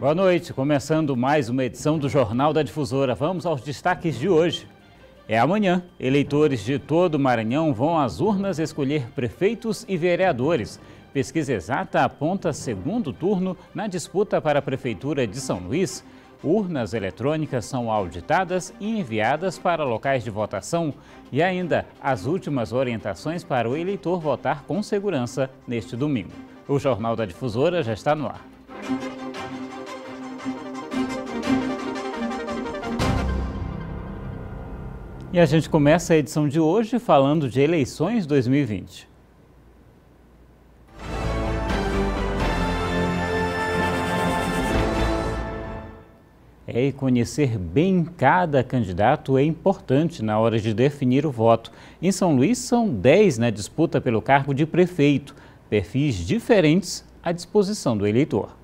Boa noite, começando mais uma edição do Jornal da Difusora. Vamos aos destaques de hoje. É amanhã. Eleitores de todo o Maranhão vão às urnas escolher prefeitos e vereadores. Pesquisa exata aponta segundo turno na disputa para a Prefeitura de São Luís. Urnas eletrônicas são auditadas e enviadas para locais de votação e ainda as últimas orientações para o eleitor votar com segurança neste domingo. O Jornal da Difusora já está no ar. E a gente começa a edição de hoje falando de eleições 2020. É, e conhecer bem cada candidato é importante na hora de definir o voto. Em São Luís, são 10 na disputa pelo cargo de prefeito, perfis diferentes à disposição do eleitor.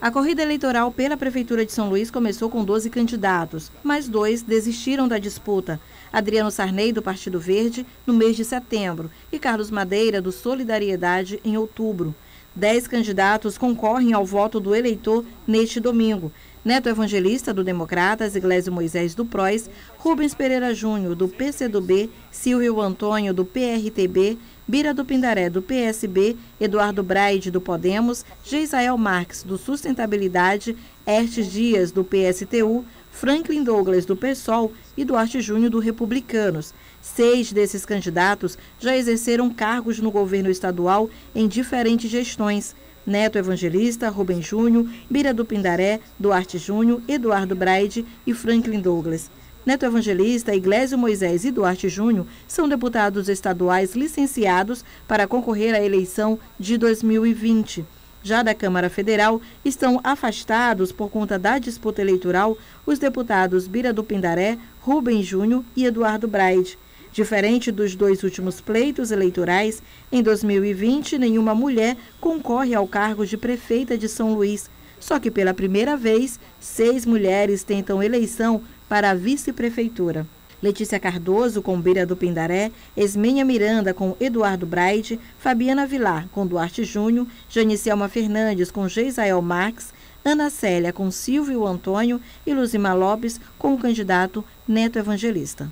A corrida eleitoral pela Prefeitura de São Luís começou com 12 candidatos, mas dois desistiram da disputa. Adriano Sarney, do Partido Verde, no mês de setembro, e Carlos Madeira, do Solidariedade, em outubro. Dez candidatos concorrem ao voto do eleitor neste domingo. Neto Evangelista, do Democratas, Iglesio Moisés, do PROS, Rubens Pereira Júnior, do PCdoB, Silvio Antônio, do PRTB, Bira do Pindaré, do PSB, Eduardo Braide, do Podemos, Geisael Marques, do Sustentabilidade, Ertes Dias, do PSTU, Franklin Douglas, do PSOL e Duarte Júnior, do Republicanos. Seis desses candidatos já exerceram cargos no governo estadual em diferentes gestões. Neto Evangelista, Rubem Júnior, Bira do Pindaré, Duarte Júnior, Eduardo Braide e Franklin Douglas. Neto Evangelista, Iglesio Moisés e Duarte Júnior são deputados estaduais licenciados para concorrer à eleição de 2020. Já da Câmara Federal, estão afastados por conta da disputa eleitoral os deputados Bira do Pindaré, Rubem Júnior e Eduardo Braide. Diferente dos dois últimos pleitos eleitorais, em 2020 nenhuma mulher concorre ao cargo de prefeita de São Luís. Só que pela primeira vez, seis mulheres tentam eleição para a vice-prefeitura. Letícia Cardoso com Beira do Pindaré, Esminha Miranda com Eduardo Braide, Fabiana Vilar com Duarte Júnior, Janicelma Fernandes com Geisael Marx, Ana Célia com Silvio Antônio e Luzima Lopes com o candidato Neto Evangelista.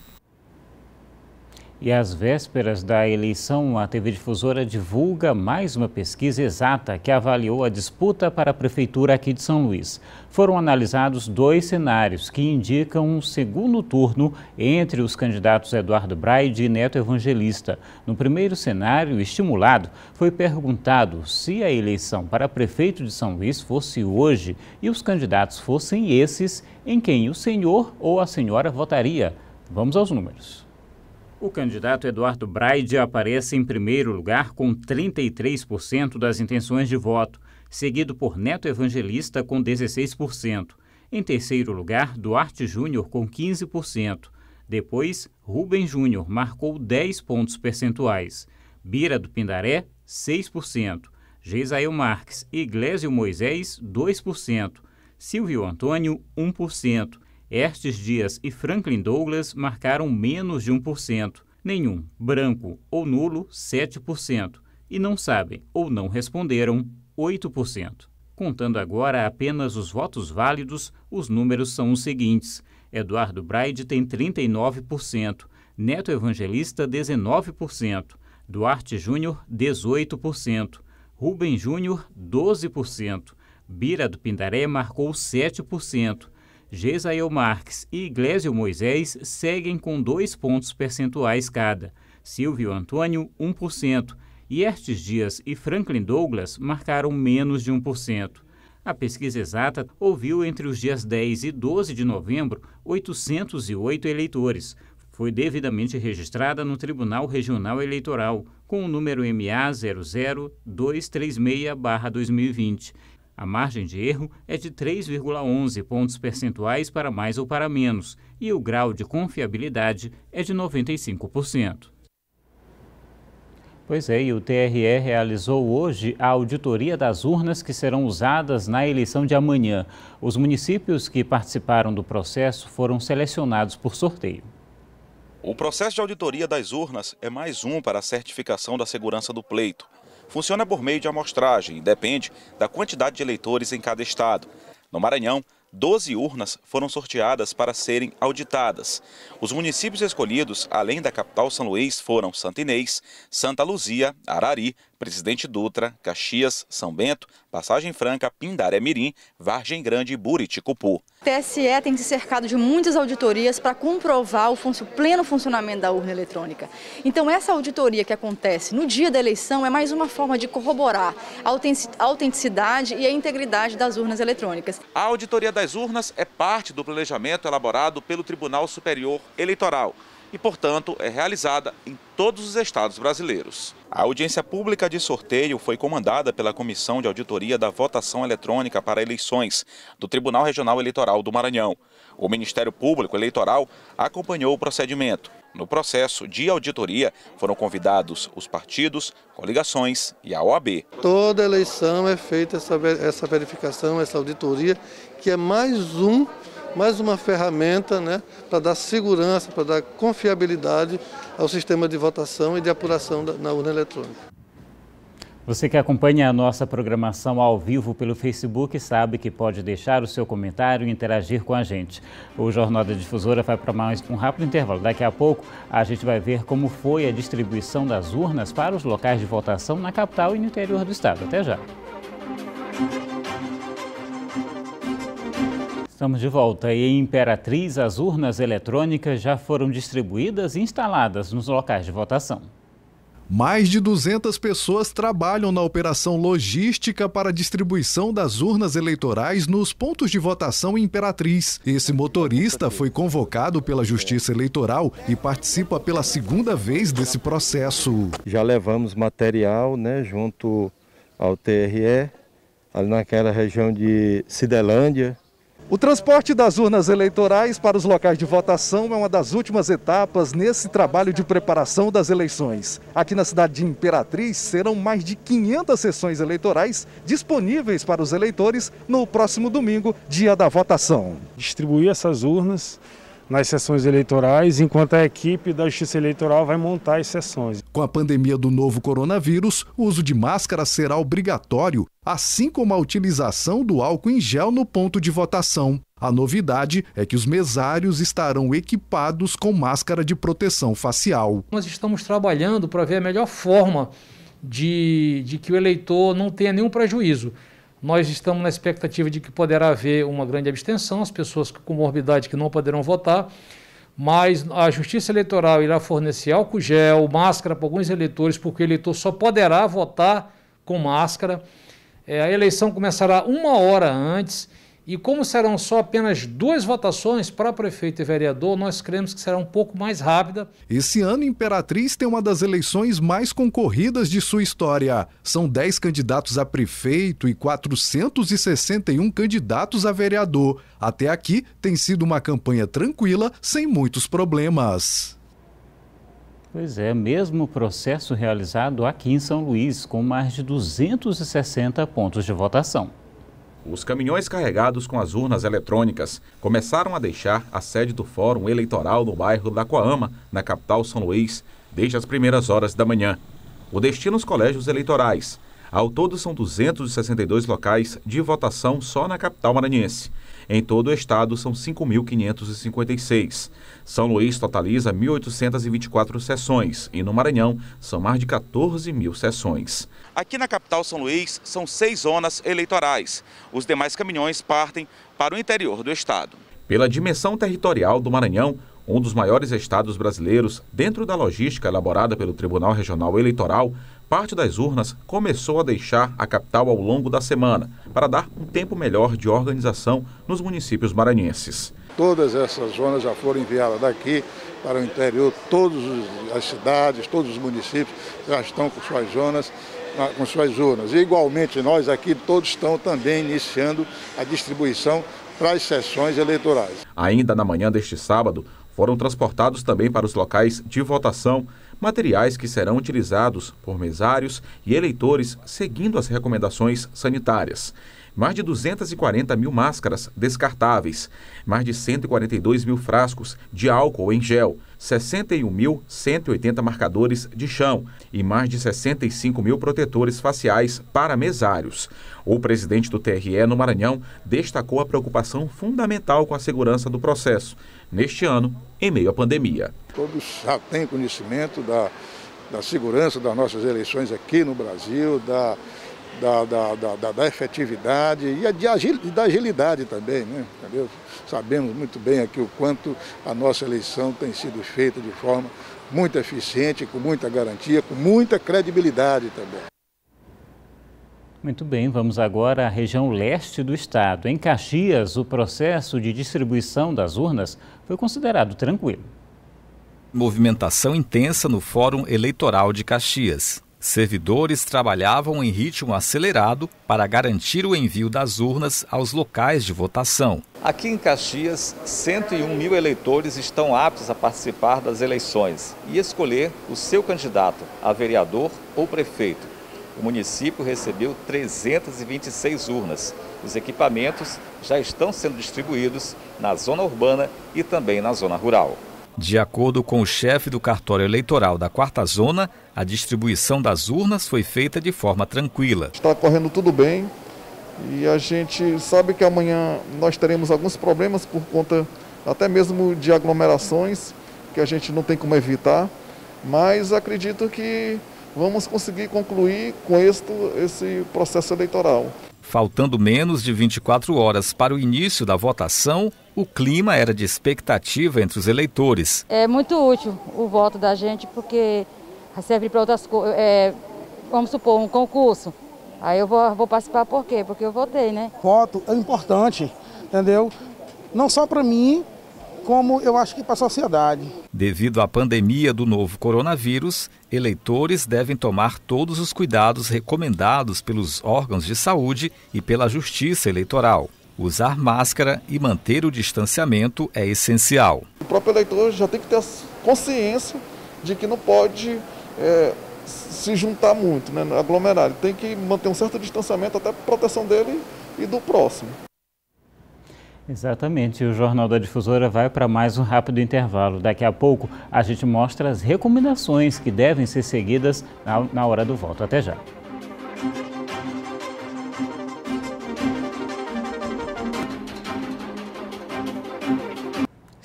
E às vésperas da eleição, a TV Difusora divulga mais uma pesquisa exata que avaliou a disputa para a Prefeitura aqui de São Luís. Foram analisados dois cenários que indicam um segundo turno entre os candidatos Eduardo Braide e Neto Evangelista. No primeiro cenário, estimulado, foi perguntado se a eleição para prefeito de São Luís fosse hoje e os candidatos fossem esses em quem o senhor ou a senhora votaria. Vamos aos números. O candidato Eduardo Braide aparece em primeiro lugar com 33% das intenções de voto, seguido por Neto Evangelista com 16%. Em terceiro lugar, Duarte Júnior com 15%. Depois, Rubem Júnior marcou 10 pontos percentuais. Bira do Pindaré, 6%. Geisael Marques e Iglesio Moisés, 2%. Silvio Antônio, 1%. Estes Dias e Franklin Douglas marcaram menos de 1%, nenhum, branco ou nulo, 7%, e não sabem ou não responderam, 8%. Contando agora apenas os votos válidos, os números são os seguintes: Eduardo Braide tem 39%, Neto Evangelista, 19%, Duarte Júnior, 18%, Rubem Júnior, 12%, Bira do Pindaré marcou 7%. Gesael Marques e Iglesio Moisés seguem com dois pontos percentuais cada, Silvio Antônio, 1%, e Ertes Dias e Franklin Douglas marcaram menos de 1%. A pesquisa exata ouviu entre os dias 10 e 12 de novembro 808 eleitores. Foi devidamente registrada no Tribunal Regional Eleitoral, com o número MA 00236-2020 a margem de erro é de 3,11 pontos percentuais para mais ou para menos, e o grau de confiabilidade é de 95%. Pois é, e o TRE realizou hoje a auditoria das urnas que serão usadas na eleição de amanhã. Os municípios que participaram do processo foram selecionados por sorteio. O processo de auditoria das urnas é mais um para a certificação da segurança do pleito funciona por meio de amostragem e depende da quantidade de eleitores em cada estado. No Maranhão, 12 urnas foram sorteadas para serem auditadas. Os municípios escolhidos, além da capital São Luís, foram Santinês, Santa Luzia, Arari, Presidente Dutra, Caxias, São Bento, Passagem Franca, Pindaré Mirim, Vargem Grande e Buriticupu. O TSE tem se cercado de muitas auditorias para comprovar o, o pleno funcionamento da urna eletrônica. Então essa auditoria que acontece no dia da eleição é mais uma forma de corroborar a autenticidade e a integridade das urnas eletrônicas. A auditoria das urnas é parte do planejamento elaborado pelo Tribunal Superior Eleitoral e, portanto, é realizada em todos os estados brasileiros. A audiência pública de sorteio foi comandada pela Comissão de Auditoria da Votação Eletrônica para Eleições do Tribunal Regional Eleitoral do Maranhão. O Ministério Público Eleitoral acompanhou o procedimento. No processo de auditoria foram convidados os partidos, coligações e a OAB. Toda eleição é feita essa verificação, essa auditoria, que é mais um mais uma ferramenta né, para dar segurança, para dar confiabilidade ao sistema de votação e de apuração na urna eletrônica. Você que acompanha a nossa programação ao vivo pelo Facebook sabe que pode deixar o seu comentário e interagir com a gente. O Jornal da Difusora vai para mais um rápido intervalo. Daqui a pouco a gente vai ver como foi a distribuição das urnas para os locais de votação na capital e no interior do estado. Até já. Estamos de volta e em Imperatriz, as urnas eletrônicas já foram distribuídas e instaladas nos locais de votação. Mais de 200 pessoas trabalham na operação logística para a distribuição das urnas eleitorais nos pontos de votação em Imperatriz. Esse motorista foi convocado pela Justiça Eleitoral e participa pela segunda vez desse processo. Já levamos material né, junto ao TRE, ali naquela região de Cidelândia, o transporte das urnas eleitorais para os locais de votação é uma das últimas etapas nesse trabalho de preparação das eleições. Aqui na cidade de Imperatriz serão mais de 500 sessões eleitorais disponíveis para os eleitores no próximo domingo, dia da votação. Distribuir essas urnas nas sessões eleitorais, enquanto a equipe da Justiça Eleitoral vai montar as sessões. Com a pandemia do novo coronavírus, o uso de máscara será obrigatório, assim como a utilização do álcool em gel no ponto de votação. A novidade é que os mesários estarão equipados com máscara de proteção facial. Nós estamos trabalhando para ver a melhor forma de, de que o eleitor não tenha nenhum prejuízo. Nós estamos na expectativa de que poderá haver uma grande abstenção, as pessoas com comorbidade que não poderão votar mas a Justiça Eleitoral irá fornecer álcool gel, máscara para alguns eleitores, porque o eleitor só poderá votar com máscara. É, a eleição começará uma hora antes. E como serão só apenas duas votações para prefeito e vereador, nós cremos que será um pouco mais rápida. Esse ano, Imperatriz tem uma das eleições mais concorridas de sua história. São 10 candidatos a prefeito e 461 candidatos a vereador. Até aqui, tem sido uma campanha tranquila, sem muitos problemas. Pois é, mesmo processo realizado aqui em São Luís, com mais de 260 pontos de votação os caminhões carregados com as urnas eletrônicas começaram a deixar a sede do Fórum Eleitoral no bairro da Coama, na capital São Luís, desde as primeiras horas da manhã. O destino os colégios eleitorais. Ao todo, são 262 locais de votação só na capital maranhense. Em todo o estado, são 5.556. São Luís totaliza 1.824 sessões e no Maranhão são mais de 14 mil sessões. Aqui na capital São Luís são seis zonas eleitorais. Os demais caminhões partem para o interior do estado. Pela dimensão territorial do Maranhão, um dos maiores estados brasileiros, dentro da logística elaborada pelo Tribunal Regional Eleitoral, parte das urnas começou a deixar a capital ao longo da semana, para dar um tempo melhor de organização nos municípios maranhenses. Todas essas zonas já foram enviadas daqui para o interior, todas as cidades, todos os municípios já estão com suas zonas com suas urnas. E, igualmente, nós aqui todos estão também iniciando a distribuição para as sessões eleitorais. Ainda na manhã deste sábado, foram transportados também para os locais de votação materiais que serão utilizados por mesários e eleitores seguindo as recomendações sanitárias mais de 240 mil máscaras descartáveis, mais de 142 mil frascos de álcool em gel, 61.180 marcadores de chão e mais de 65 mil protetores faciais para mesários. O presidente do TRE no Maranhão destacou a preocupação fundamental com a segurança do processo, neste ano, em meio à pandemia. Todos já têm conhecimento da, da segurança das nossas eleições aqui no Brasil, da da, da, da, da efetividade e de agil, da agilidade também. Né? Entendeu? Sabemos muito bem aqui o quanto a nossa eleição tem sido feita de forma muito eficiente, com muita garantia, com muita credibilidade também. Muito bem, vamos agora à região leste do estado. Em Caxias, o processo de distribuição das urnas foi considerado tranquilo. Movimentação intensa no Fórum Eleitoral de Caxias. Servidores trabalhavam em ritmo acelerado para garantir o envio das urnas aos locais de votação. Aqui em Caxias, 101 mil eleitores estão aptos a participar das eleições e escolher o seu candidato a vereador ou prefeito. O município recebeu 326 urnas. Os equipamentos já estão sendo distribuídos na zona urbana e também na zona rural. De acordo com o chefe do cartório eleitoral da quarta zona, a distribuição das urnas foi feita de forma tranquila. Está correndo tudo bem e a gente sabe que amanhã nós teremos alguns problemas por conta até mesmo de aglomerações que a gente não tem como evitar, mas acredito que vamos conseguir concluir com êxito esse processo eleitoral. Faltando menos de 24 horas para o início da votação, o clima era de expectativa entre os eleitores. É muito útil o voto da gente, porque serve para outras coisas. É, vamos supor, um concurso. Aí eu vou, vou participar por quê? Porque eu votei, né? Voto é importante, entendeu? Não só para mim, como eu acho que para a sociedade. Devido à pandemia do novo coronavírus, eleitores devem tomar todos os cuidados recomendados pelos órgãos de saúde e pela Justiça Eleitoral. Usar máscara e manter o distanciamento é essencial. O próprio eleitor já tem que ter consciência de que não pode é, se juntar muito, né, aglomerar. Ele tem que manter um certo distanciamento até para proteção dele e do próximo. Exatamente. O Jornal da Difusora vai para mais um rápido intervalo. Daqui a pouco a gente mostra as recomendações que devem ser seguidas na, na hora do voto. Até já.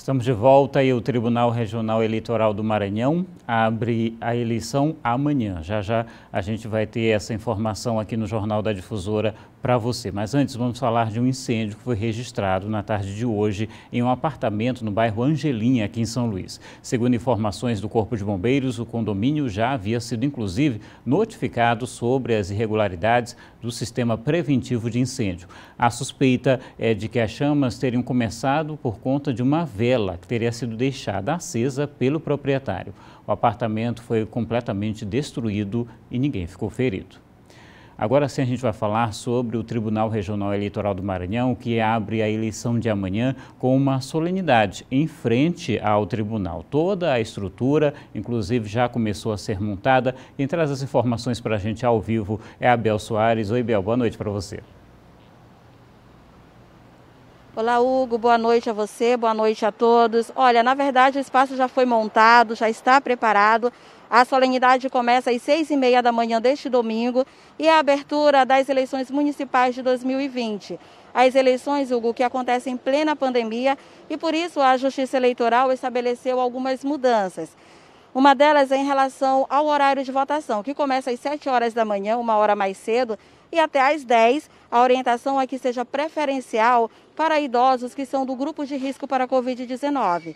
Estamos de volta e o Tribunal Regional Eleitoral do Maranhão abre a eleição amanhã. Já já a gente vai ter essa informação aqui no Jornal da Difusora para você. Mas antes, vamos falar de um incêndio que foi registrado na tarde de hoje em um apartamento no bairro Angelinha, aqui em São Luís. Segundo informações do Corpo de Bombeiros, o condomínio já havia sido, inclusive, notificado sobre as irregularidades do sistema preventivo de incêndio. A suspeita é de que as chamas teriam começado por conta de uma vela que teria sido deixada acesa pelo proprietário. O apartamento foi completamente destruído e ninguém ficou ferido. Agora sim a gente vai falar sobre o Tribunal Regional Eleitoral do Maranhão, que abre a eleição de amanhã com uma solenidade em frente ao tribunal. Toda a estrutura, inclusive, já começou a ser montada. Quem traz as informações para a gente ao vivo é Abel Soares. Oi, Bel, boa noite para você. Olá, Hugo. Boa noite a você, boa noite a todos. Olha, na verdade, o espaço já foi montado, já está preparado. A solenidade começa às seis e meia da manhã deste domingo e é a abertura das eleições municipais de 2020. As eleições, Hugo, que acontecem em plena pandemia e por isso a Justiça Eleitoral estabeleceu algumas mudanças. Uma delas é em relação ao horário de votação, que começa às sete horas da manhã, uma hora mais cedo, e até às 10. A orientação é que seja preferencial para idosos que são do grupo de risco para a Covid-19.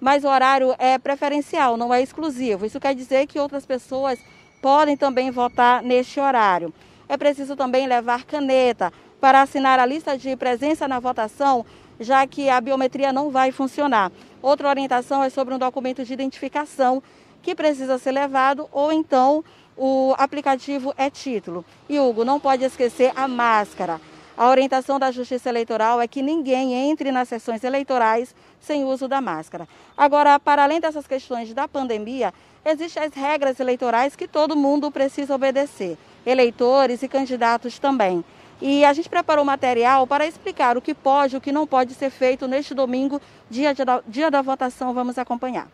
Mas o horário é preferencial, não é exclusivo. Isso quer dizer que outras pessoas podem também votar neste horário. É preciso também levar caneta para assinar a lista de presença na votação, já que a biometria não vai funcionar. Outra orientação é sobre um documento de identificação que precisa ser levado ou então o aplicativo é título. E Hugo, não pode esquecer a máscara. A orientação da Justiça Eleitoral é que ninguém entre nas sessões eleitorais sem uso da máscara. Agora, para além dessas questões da pandemia, existem as regras eleitorais que todo mundo precisa obedecer, eleitores e candidatos também. E a gente preparou material para explicar o que pode e o que não pode ser feito neste domingo, dia, de, dia da votação. Vamos acompanhar.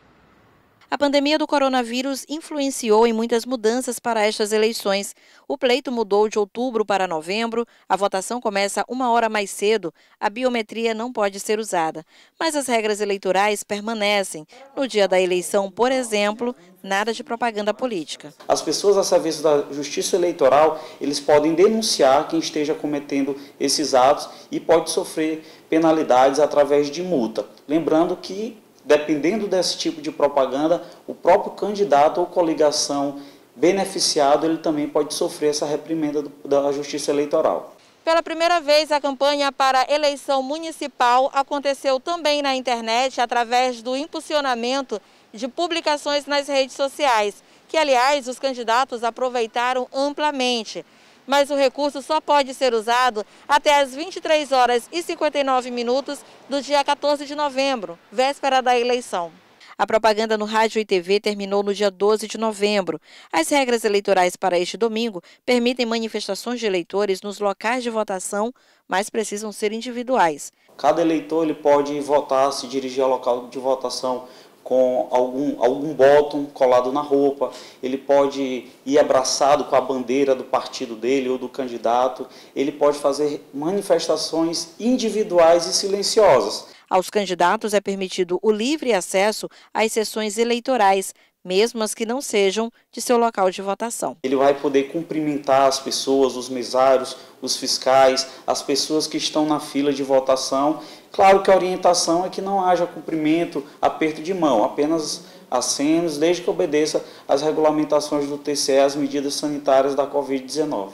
A pandemia do coronavírus influenciou em muitas mudanças para estas eleições. O pleito mudou de outubro para novembro, a votação começa uma hora mais cedo, a biometria não pode ser usada. Mas as regras eleitorais permanecem. No dia da eleição, por exemplo, nada de propaganda política. As pessoas a serviço da justiça eleitoral, eles podem denunciar quem esteja cometendo esses atos e pode sofrer penalidades através de multa. Lembrando que dependendo desse tipo de propaganda, o próprio candidato ou coligação beneficiado, ele também pode sofrer essa reprimenda do, da Justiça Eleitoral. Pela primeira vez, a campanha para a eleição municipal aconteceu também na internet através do impulsionamento de publicações nas redes sociais, que, aliás, os candidatos aproveitaram amplamente mas o recurso só pode ser usado até às 23 horas e 59 minutos do dia 14 de novembro, véspera da eleição. A propaganda no rádio e TV terminou no dia 12 de novembro. As regras eleitorais para este domingo permitem manifestações de eleitores nos locais de votação, mas precisam ser individuais. Cada eleitor ele pode votar, se dirigir ao local de votação com algum, algum botão colado na roupa, ele pode ir abraçado com a bandeira do partido dele ou do candidato, ele pode fazer manifestações individuais e silenciosas. Aos candidatos é permitido o livre acesso às sessões eleitorais, mesmo as que não sejam de seu local de votação. Ele vai poder cumprimentar as pessoas, os mesários, os fiscais, as pessoas que estão na fila de votação. Claro que a orientação é que não haja cumprimento, aperto de mão, apenas acenos, desde que obedeça às regulamentações do TCE, às medidas sanitárias da Covid-19.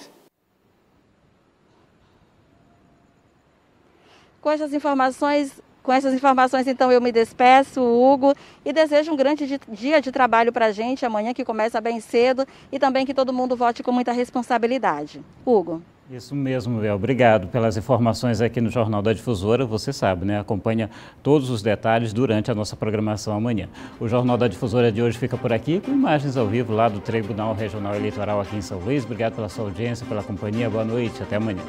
Com essas informações, com essas informações, então, eu me despeço, Hugo, e desejo um grande dia de trabalho para a gente amanhã, que começa bem cedo, e também que todo mundo vote com muita responsabilidade. Hugo. Isso mesmo, Léo. Obrigado pelas informações aqui no Jornal da Difusora. Você sabe, né? Acompanha todos os detalhes durante a nossa programação amanhã. O Jornal da Difusora de hoje fica por aqui, com imagens ao vivo lá do Tribunal Regional Eleitoral aqui em São Luís. Obrigado pela sua audiência, pela companhia. Boa noite. Até amanhã.